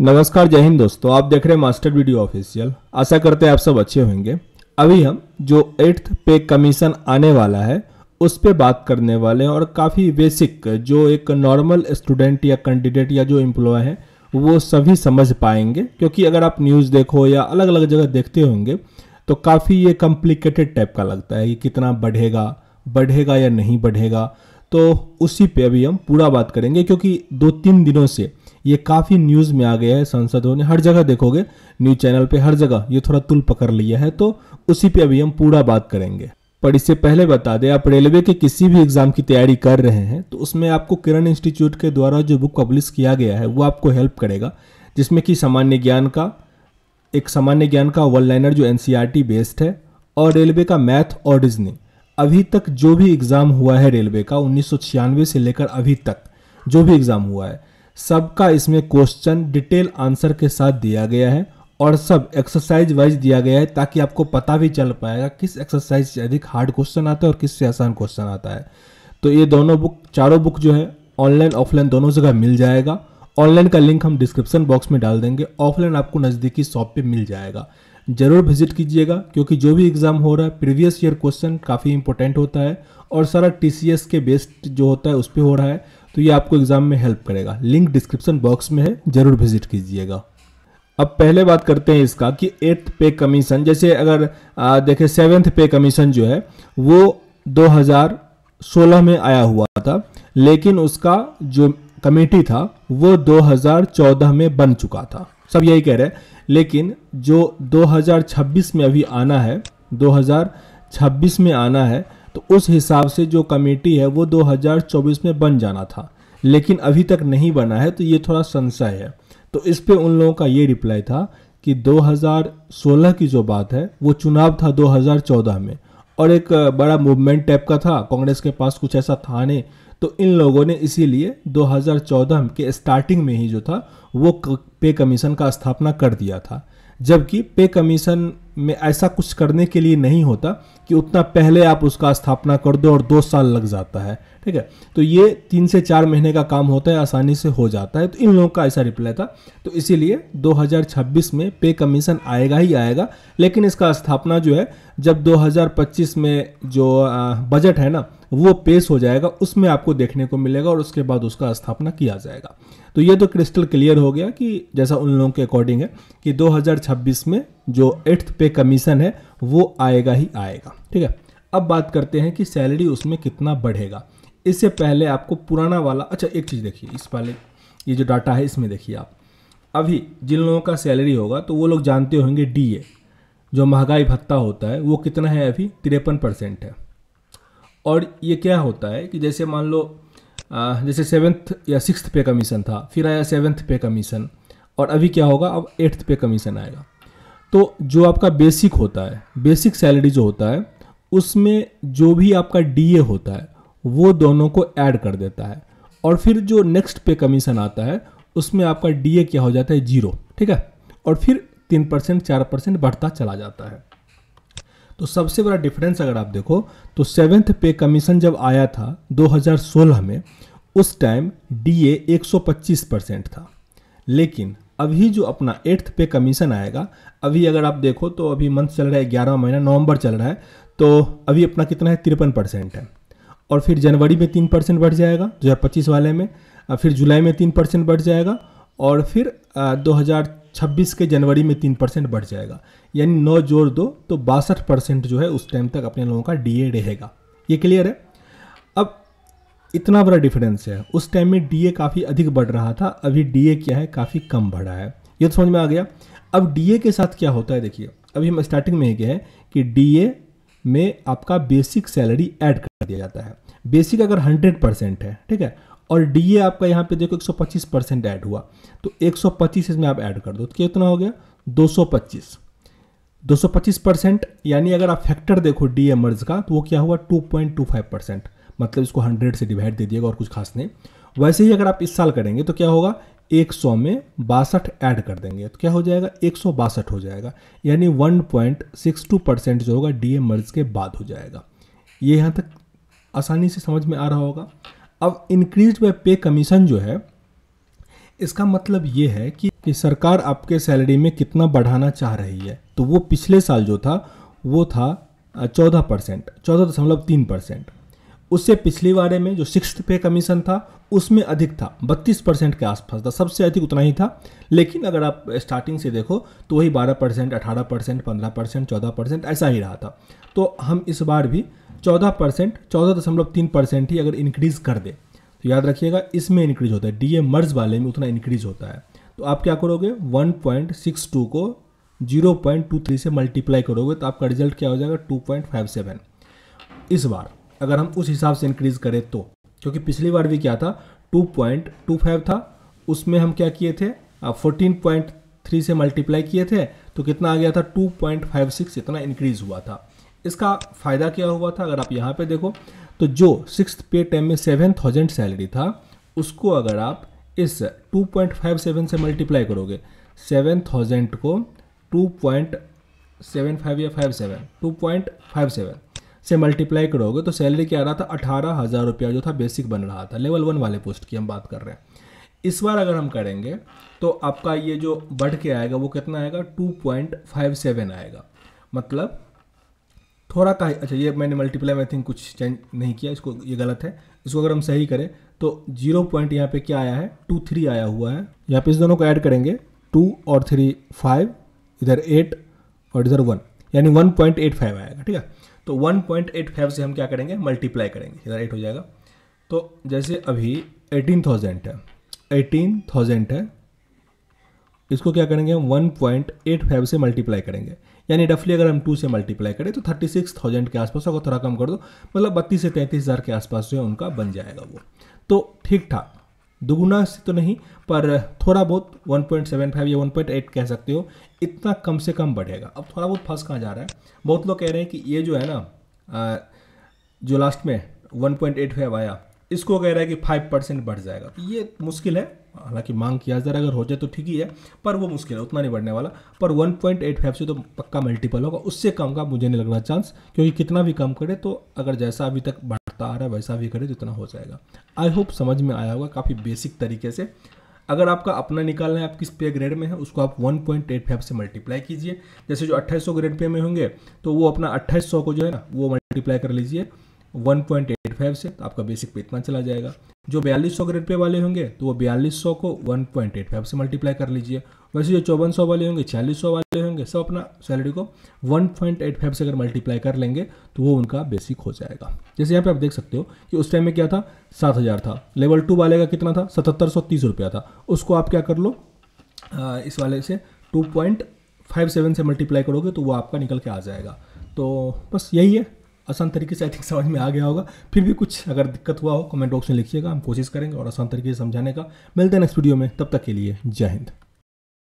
नमस्कार जय हिंद दोस्तों आप देख रहे हैं मास्टर वीडियो ऑफिशियल आशा करते हैं आप सब अच्छे होंगे अभी हम जो एट्थ पे कमीशन आने वाला है उस पर बात करने वाले हैं और काफ़ी बेसिक जो एक नॉर्मल स्टूडेंट या कैंडिडेट या जो एम्प्लॉय हैं वो सभी समझ पाएंगे क्योंकि अगर आप न्यूज़ देखो या अलग अलग जगह देखते होंगे तो काफ़ी ये कॉम्प्लिकेटेड टाइप का लगता है कि कितना बढ़ेगा बढ़ेगा या नहीं बढ़ेगा तो उसी पे अभी हम पूरा बात करेंगे क्योंकि दो तीन दिनों से ये काफ़ी न्यूज़ में आ गया है सांसदों ने हर जगह देखोगे न्यूज़ चैनल पे हर जगह ये थोड़ा तुल पकड़ लिया है तो उसी पे अभी हम पूरा बात करेंगे पर इससे पहले बता दें आप रेलवे के किसी भी एग्ज़ाम की तैयारी कर रहे हैं तो उसमें आपको किरण इंस्टीट्यूट के द्वारा जो बुक पब्लिश किया गया है वो आपको हेल्प करेगा जिसमें कि सामान्य ज्ञान का एक सामान्य ज्ञान का वन लाइनर जो एन बेस्ड e है और रेलवे का मैथ और रिजनिंग अभी तक जो भी एग्ज़ाम हुआ है रेलवे का उन्नीस से लेकर अभी तक जो भी एग्ज़ाम हुआ है सबका इसमें क्वेश्चन डिटेल आंसर के साथ दिया गया है और सब एक्सरसाइज वाइज दिया गया है ताकि आपको पता भी चल पाएगा किस एक्सरसाइज से अधिक हार्ड क्वेश्चन आता है और किस से आसान क्वेश्चन आता है तो ये दोनों बुक चारों बुक जो है ऑनलाइन ऑफलाइन दोनों जगह मिल जाएगा ऑनलाइन का लिंक हम डिस्क्रिप्शन बॉक्स में डाल देंगे ऑफलाइन आपको नज़दीकी शॉप पे मिल जाएगा ज़रूर विजिट कीजिएगा क्योंकि जो भी एग्ज़ाम हो रहा है प्रीवियस ईयर क्वेश्चन काफ़ी इंपॉर्टेंट होता है और सारा टी के बेस्ड जो होता है उस पर हो रहा है तो ये आपको एग्जाम में हेल्प करेगा लिंक डिस्क्रिप्शन बॉक्स में है जरूर विजिट कीजिएगा अब पहले बात करते हैं इसका कि एट्थ पे कमीशन जैसे अगर देखें सेवेंथ पे कमीशन जो है वो 2016 में आया हुआ था लेकिन उसका जो कमेटी था वो 2014 में बन चुका था सब यही कह रहे हैं लेकिन जो 2026 में अभी आना है 2026 में आना है तो उस हिसाब से जो कमेटी है वो 2024 में बन जाना था लेकिन अभी तक नहीं बना है तो ये थोड़ा संशय है तो इस पे उन लोगों का ये रिप्लाई था कि 2016 की जो बात है वो चुनाव था 2014 में और एक बड़ा मूवमेंट टाइप का था कांग्रेस के पास कुछ ऐसा था नहीं तो इन लोगों ने इसीलिए 2014 के स्टार्टिंग में ही जो था वो पे कमीशन का स्थापना कर दिया था जबकि पे कमीशन में ऐसा कुछ करने के लिए नहीं होता कि उतना पहले आप उसका स्थापना कर दो और दो साल लग जाता है ठीक है तो ये तीन से चार महीने का काम होता है आसानी से हो जाता है तो इन लोगों का ऐसा रिप्लाई था तो इसीलिए 2026 में पे कमीशन आएगा ही आएगा लेकिन इसका स्थापना जो है जब 2025 में जो बजट है ना वो पेश हो जाएगा उसमें आपको देखने को मिलेगा और उसके बाद उसका स्थापना किया जाएगा तो ये तो क्रिस्टल क्लियर हो गया कि जैसा उन लोगों के अकॉर्डिंग है कि 2026 में जो एट्थ पे कमीशन है वो आएगा ही आएगा ठीक है अब बात करते हैं कि सैलरी उसमें कितना बढ़ेगा इससे पहले आपको पुराना वाला अच्छा एक चीज़ देखिए इस वाले ये जो डाटा है इसमें देखिए आप अभी जिन लोगों का सैलरी होगा तो वो लोग जानते होंगे डी जो महंगाई भत्ता होता है वो कितना है अभी तिरपन परसेंट है और ये क्या होता है कि जैसे मान लो जैसे सेवन्थ या सिक्स पे कमीशन था फिर आया सेवन्थ पे कमीशन और अभी क्या होगा अब एट्थ पे कमीशन आएगा तो जो आपका बेसिक होता है बेसिक सैलरी जो होता है उसमें जो भी आपका डीए होता है वो दोनों को ऐड कर देता है और फिर जो नेक्स्ट पे कमीशन आता है उसमें आपका डीए क्या हो जाता है जीरो ठीक है और फिर तीन परसेंट चार परसेंट बढ़ता चला जाता है तो सबसे बड़ा डिफरेंस अगर आप देखो तो सेवेंथ पे कमीशन जब आया था 2016 में उस टाइम डीए 125 परसेंट था लेकिन अभी जो अपना एट्थ पे कमीशन आएगा अभी अगर आप देखो तो अभी मंथ चल रहा है ग्यारह महीना नवंबर चल रहा है तो अभी अपना कितना है तिरपन परसेंट है और फिर जनवरी में तीन परसेंट बढ़ जाएगा दो हज़ार पच्चीस वाले में फिर जुलाई में तीन परसेंट बढ़ जाएगा और फिर दो हज़ार छब्बीस के जनवरी में तीन परसेंट बढ़ जाएगा यानी नौ जोड़ दो तो बासठ परसेंट जो है उस टाइम तक अपने लोगों का डी रहेगा ये क्लियर है इतना बड़ा डिफरेंस है उस टाइम में डीए काफ़ी अधिक बढ़ रहा था अभी डीए क्या है काफ़ी कम बढ़ा है ये तो समझ में आ गया अब डीए के साथ क्या होता है देखिए अभी हम स्टार्टिंग में ही गए कि डीए में आपका बेसिक सैलरी ऐड कर दिया जाता है बेसिक अगर 100 परसेंट है ठीक है और डीए आपका यहाँ पे देखो 125 परसेंट ऐड हुआ तो 125 इसमें आप ऐड कर दो तो कितना हो गया 225 225 परसेंट यानी अगर आप फैक्टर देखो डी ए मर्ज का तो वो क्या हुआ 2.25 परसेंट मतलब इसको हंड्रेड से डिवाइड दे दिएगा और कुछ खास नहीं वैसे ही अगर आप इस साल करेंगे तो क्या होगा एक सौ में बासठ ऐड कर देंगे तो क्या हो जाएगा एक सौ बासठ हो जाएगा यानी one point six two percent जो होगा डी मर्ज के बाद हो जाएगा ये यहाँ तक आसानी से समझ में आ रहा होगा अब इंक्रीज बाय पे कमीशन जो है इसका मतलब ये है कि, कि सरकार आपके सैलरी में कितना बढ़ाना चाह रही है तो वो पिछले साल जो था वो था चौदह परसेंट चौदह दशमलव तीन परसेंट उससे पिछली बारे में जो सिक्स पे कमीशन था उसमें अधिक था 32 परसेंट के आसपास था सबसे अधिक उतना ही था लेकिन अगर आप स्टार्टिंग से देखो तो वही 12 परसेंट अठारह परसेंट पंद्रह परसेंट चौदह परसेंट ऐसा ही रहा था तो हम इस बार भी चौदह परसेंट चौदह दशमलव तीन परसेंट ही अगर इंक्रीज़ कर दे तो याद रखिएगा इसमें इंक्रीज़ होता है डी मर्ज वाले में उतना इंक्रीज़ होता है तो आप क्या करोगे वन को 0.23 से मल्टीप्लाई करोगे तो आपका रिजल्ट क्या हो जाएगा 2.57 इस बार अगर हम उस हिसाब से इंक्रीज़ करें तो क्योंकि पिछली बार भी क्या था 2.25 था उसमें हम क्या किए थे फोर्टीन पॉइंट थ्री से मल्टीप्लाई किए थे तो कितना आ गया था 2.56 इतना इंक्रीज़ हुआ था इसका फ़ायदा क्या हुआ था अगर आप यहाँ पे देखो तो जो सिक्स पे टाइम में सेवन थाउजेंड सैलरी था उसको अगर आप इस 2.57 से मल्टीप्लाई करोगे सेवन थाउजेंड को 2.75 या 57 2.57 से मल्टीप्लाई करोगे तो सैलरी क्या आ रहा था अठारह हज़ार रुपया जो था बेसिक बन रहा था लेवल वन वाले पोस्ट की हम बात कर रहे हैं इस बार अगर हम करेंगे तो आपका ये जो बढ़ के आएगा वो कितना आएगा टू पॉइंट फाइव सेवन आएगा मतलब थोड़ा का अच्छा ये मैंने मल्टीप्लाई में थिंक कुछ चेंज नहीं किया इसको ये गलत है इसको अगर हम सही करें तो जीरो पॉइंट यहाँ पे क्या आया है टू थ्री आया हुआ है यहाँ पे इस दोनों को ऐड करेंगे टू और थ्री फाइव इधर एट और इधर वन यानी वन पॉइंट एट फाइव आएगा ठीक है तो 1.85 से हम क्या करेंगे मल्टीप्लाई करेंगे इधर एट हो जाएगा तो जैसे अभी 18,000 है 18,000 है इसको क्या करेंगे हम 1.85 से मल्टीप्लाई करेंगे यानी डफली अगर हम टू से मल्टीप्लाई करें तो 36,000 के आसपास अगर थोड़ा कम कर दो मतलब बत्तीस से तैंतीस हज़ार के आसपास जो है उनका बन जाएगा वो तो ठीक ठाक दुगुना से तो नहीं पर थोड़ा बहुत 1.75 या 1.8 कह सकते हो इतना कम से कम बढ़ेगा अब थोड़ा बहुत फंस कहाँ जा रहा है बहुत लोग कह रहे हैं कि ये जो है ना जो लास्ट में पॉइंट आया इसको कह रहा है कि 5 परसेंट बढ़ जाएगा तो ये मुश्किल है हालांकि मांग किया रहा है अगर हो जाए तो ठीक ही है पर वो मुश्किल है उतना नहीं बढ़ने वाला पर 1.85 से तो पक्का मल्टीपल होगा उससे कम का मुझे नहीं लगना चांस क्योंकि कितना भी कम करे तो अगर जैसा अभी तक उठता आ रहा है वैसा भी करें जितना हो जाएगा आई होप समझ में आया होगा काफ़ी बेसिक तरीके से अगर आपका अपना निकालना है आप किस पे ग्रेड में है उसको आप 1.85 से मल्टीप्लाई कीजिए जैसे जो 2800 ग्रेड पे में होंगे तो वो अपना 2800 को जो है ना वो मल्टीप्लाई कर लीजिए 1.85 से तो आपका बेसिक पे इतना चला जाएगा जो बयालीस सौ ग्रेड पे वाले होंगे तो वो बयालीस सौ को 1.85 से मल्टीप्लाई कर लीजिए वैसे जो चौवन सौ वाले होंगे छियालीस सौ वाले होंगे सब अपना सैलरी को 1.85 से अगर मल्टीप्लाई कर लेंगे तो वो उनका बेसिक हो जाएगा जैसे यहाँ पे आप देख सकते हो कि उस टाइम में क्या था सात हज़ार था लेवल टू वाले का कितना था सतहत्तर सौ तीस रुपया था उसको आप क्या कर लो इस वाले से टू पॉइंट फाइव सेवन से मल्टीप्लाई करोगे तो वो आपका निकल के आ जाएगा तो बस यही है आसान तरीके से आई थिंक समझ में आ गया होगा फिर भी कुछ अगर दिक्कत हुआ हो कमेंट बॉक्स में लिखिएगा हम कोशिश करेंगे और आसान तरीके से समझाने का मिलते हैं नेक्स्ट वीडियो में तब तक के लिए जय हिंद